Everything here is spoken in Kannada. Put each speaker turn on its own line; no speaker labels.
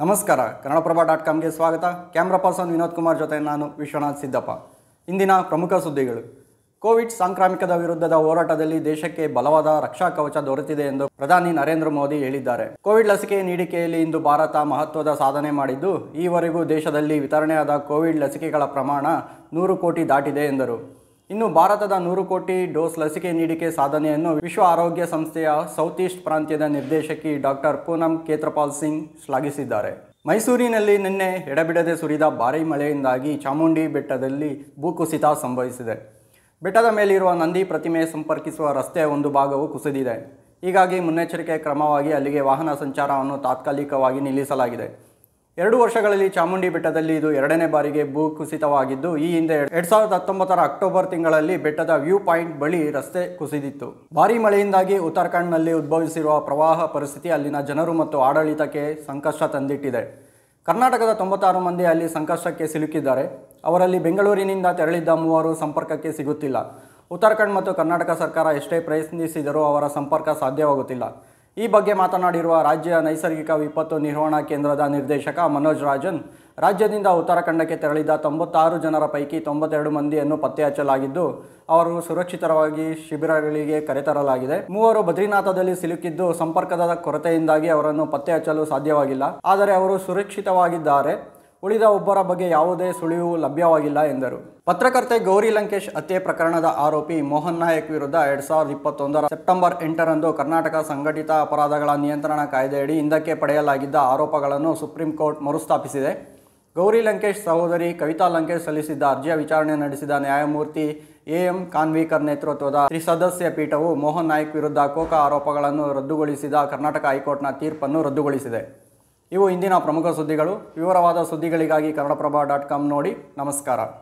ನಮಸ್ಕಾರ ಕನ್ನಡಪ್ರಭ ಡಾಟ್ ಕಾಮ್ಗೆ ಸ್ವಾಗತ ಕ್ಯಾಮ್ರಾ ಪರ್ಸನ್ ವಿನೋದ್ ಕುಮಾರ್ ಜೊತೆ ನಾನು ವಿಶ್ವನಾಥ್ ಸಿದ್ದಪ್ಪ ಇಂದಿನ ಪ್ರಮುಖ ಸುದ್ದಿಗಳು ಕೋವಿಡ್ ಸಾಂಕ್ರಾಮಿಕದ ವಿರುದ್ಧದ ಹೋರಾಟದಲ್ಲಿ ದೇಶಕ್ಕೆ ಬಲವಾದ ರಕ್ಷಾ ಕವಚ ದೊರೆತಿದೆ ಎಂದು ಪ್ರಧಾನಿ ನರೇಂದ್ರ ಮೋದಿ ಹೇಳಿದ್ದಾರೆ ಕೋವಿಡ್ ಲಸಿಕೆ ನೀಡಿಕೆಯಲ್ಲಿ ಇಂದು ಭಾರತ ಮಹತ್ವದ ಸಾಧನೆ ಮಾಡಿದ್ದು ಈವರೆಗೂ ದೇಶದಲ್ಲಿ ವಿತರಣೆಯಾದ ಕೋವಿಡ್ ಲಸಿಕೆಗಳ ಪ್ರಮಾಣ ನೂರು ಕೋಟಿ ದಾಟಿದೆ ಎಂದರು ಇನ್ನು ಭಾರತದ ನೂರು ಕೋಟಿ ಡೋಸ್ ಲಸಿಕೆ ನೀಡಿಕೆ ಸಾಧನೆಯನ್ನು ವಿಶ್ವ ಆರೋಗ್ಯ ಸಂಸ್ಥೆಯ ಸೌತ್ ಈಸ್ಟ್ ಪ್ರಾಂತ್ಯದ ನಿರ್ದೇಶಕಿ ಡಾಕ್ಟರ್ ಪೂನಂ ಕೇತ್ರಪಾಲ್ ಸಿಂಗ್ ಶ್ಲಾಘಿಸಿದ್ದಾರೆ ಮೈಸೂರಿನಲ್ಲಿ ನಿನ್ನೆ ಎಡಬಿಡದೆ ಸುರಿದ ಭಾರೀ ಮಳೆಯಿಂದಾಗಿ ಚಾಮುಂಡಿ ಬೆಟ್ಟದಲ್ಲಿ ಭೂಕುಸಿತ ಸಂಭವಿಸಿದೆ ಬೆಟ್ಟದ ಮೇಲಿರುವ ನಂದಿ ಪ್ರತಿಮೆ ಸಂಪರ್ಕಿಸುವ ರಸ್ತೆಯ ಒಂದು ಭಾಗವು ಕುಸಿದಿದೆ ಹೀಗಾಗಿ ಮುನ್ನೆಚ್ಚರಿಕೆ ಕ್ರಮವಾಗಿ ಅಲ್ಲಿಗೆ ವಾಹನ ಸಂಚಾರವನ್ನು ತಾತ್ಕಾಲಿಕವಾಗಿ ನಿಲ್ಲಿಸಲಾಗಿದೆ ಎರಡು ವರ್ಷಗಳಲ್ಲಿ ಚಾಮುಂಡಿ ಬೆಟ್ಟದಲ್ಲಿ ಇದು ಎರಡನೇ ಬಾರಿಗೆ ಭೂ ಕುಸಿತವಾಗಿದ್ದು ಈ ಹಿಂದೆ ಎರಡ್ ಸಾವಿರದ ಹತ್ತೊಂಬತ್ತರ ಅಕ್ಟೋಬರ್ ತಿಂಗಳಲ್ಲಿ ಬೆಟ್ಟದ ವ್ಯೂ ಪಾಯಿಂಟ್ ಬಳಿ ರಸ್ತೆ ಕುಸಿದಿತ್ತು ಭಾರೀ ಮಳೆಯಿಂದಾಗಿ ಉತ್ತರಾಖಂಡ್ನಲ್ಲಿ ಉದ್ಭವಿಸಿರುವ ಪ್ರವಾಹ ಪರಿಸ್ಥಿತಿ ಅಲ್ಲಿನ ಜನರು ಮತ್ತು ಆಡಳಿತಕ್ಕೆ ಸಂಕಷ್ಟ ತಂದಿಟ್ಟಿದೆ ಕರ್ನಾಟಕದ ತೊಂಬತ್ತಾರು ಮಂದಿ ಅಲ್ಲಿ ಸಂಕಷ್ಟಕ್ಕೆ ಸಿಲುಕಿದ್ದಾರೆ ಅವರಲ್ಲಿ ಬೆಂಗಳೂರಿನಿಂದ ತೆರಳಿದ್ದ ಮೂವರು ಸಂಪರ್ಕಕ್ಕೆ ಸಿಗುತ್ತಿಲ್ಲ ಉತ್ತರಾಖಂಡ್ ಮತ್ತು ಕರ್ನಾಟಕ ಸರ್ಕಾರ ಎಷ್ಟೇ ಪ್ರಯತ್ನಿಸಿದರೂ ಅವರ ಸಂಪರ್ಕ ಸಾಧ್ಯವಾಗುತ್ತಿಲ್ಲ ಈ ಬಗ್ಗೆ ಮಾತನಾಡಿರುವ ರಾಜ್ಯ ನೈಸರ್ಗಿಕ ವಿಪತ್ತು ನಿರ್ವಹಣಾ ಕೇಂದ್ರದ ನಿರ್ದೇಶಕ ಮನೋಜ್ ರಾಜನ್ ರಾಜ್ಯದಿಂದ ಉತ್ತರಾಖಂಡಕ್ಕೆ ತೆರಳಿದ ತೊಂಬತ್ತಾರು ಜನರ ಪೈಕಿ ತೊಂಬತ್ತೆರಡು ಮಂದಿಯನ್ನು ಪತ್ತೆ ಹಚ್ಚಲಾಗಿದ್ದು ಅವರು ಸುರಕ್ಷಿತವಾಗಿ ಶಿಬಿರಗಳಿಗೆ ಕರೆತರಲಾಗಿದೆ ಮೂವರು ಬದ್ರಿನಾಥದಲ್ಲಿ ಸಿಲುಕಿದ್ದು ಸಂಪರ್ಕದ ಕೊರತೆಯಿಂದಾಗಿ ಅವರನ್ನು ಪತ್ತೆ ಹಚ್ಚಲು ಸಾಧ್ಯವಾಗಿಲ್ಲ ಆದರೆ ಅವರು ಸುರಕ್ಷಿತವಾಗಿದ್ದಾರೆ ಉಳಿದ ಒಬ್ಬರ ಬಗ್ಗೆ ಯಾವುದೇ ಸುಳಿವು ಲಭ್ಯವಾಗಿಲ್ಲ ಎಂದರು ಪತ್ರಕರ್ತೆ ಗೌರಿ ಲಂಕೇಶ್ ಹತ್ಯೆ ಪ್ರಕರಣದ ಆರೋಪಿ ಮೋಹನ್ ನಾಯಕ್ ವಿರುದ್ಧ ಎರಡ್ ಸಾವಿರದ ಇಪ್ಪತ್ತೊಂದರ ಸೆಪ್ಟೆಂಬರ್ ಎಂಟರಂದು ಕರ್ನಾಟಕ ಸಂಘಟಿತ ಅಪರಾಧಗಳ ನಿಯಂತ್ರಣ ಕಾಯ್ದೆಯಡಿ ಹಿಂದಕ್ಕೆ ಪಡೆಯಲಾಗಿದ್ದ ಆರೋಪಗಳನ್ನು ಸುಪ್ರೀಂ ಕೋರ್ಟ್ ಮರುಸ್ಥಾಪಿಸಿದೆ ಗೌರಿ ಲಂಕೇಶ್ ಸಹೋದರಿ ಕವಿತಾ ಲಂಕೇಶ್ ಸಲ್ಲಿಸಿದ್ದ ಅರ್ಜಿಯ ವಿಚಾರಣೆ ನಡೆಸಿದ ನ್ಯಾಯಮೂರ್ತಿ ಎಎಂ ಎಂ ನೇತೃತ್ವದ ತ್ರಿಸದಸ್ಯ ಪೀಠವು ಮೋಹನ್ ನಾಯ್ಕ್ ವಿರುದ್ಧ ಕೋಕಾ ಆರೋಪಗಳನ್ನು ರದ್ದುಗೊಳಿಸಿದ ಕರ್ನಾಟಕ ಹೈಕೋರ್ಟ್ನ ತೀರ್ಪನ್ನು ರದ್ದುಗೊಳಿಸಿದೆ ಇವು ಇಂದಿನ ಪ್ರಮುಖ ಸುದ್ದಿಗಳು ವಿವರವಾದ ಸುದ್ದಿಗಳಿಗಾಗಿ ಕನ್ನಡಪ್ರಭ ಡಾಟ್ ಕಾಮ್ ನೋಡಿ ನಮಸ್ಕಾರ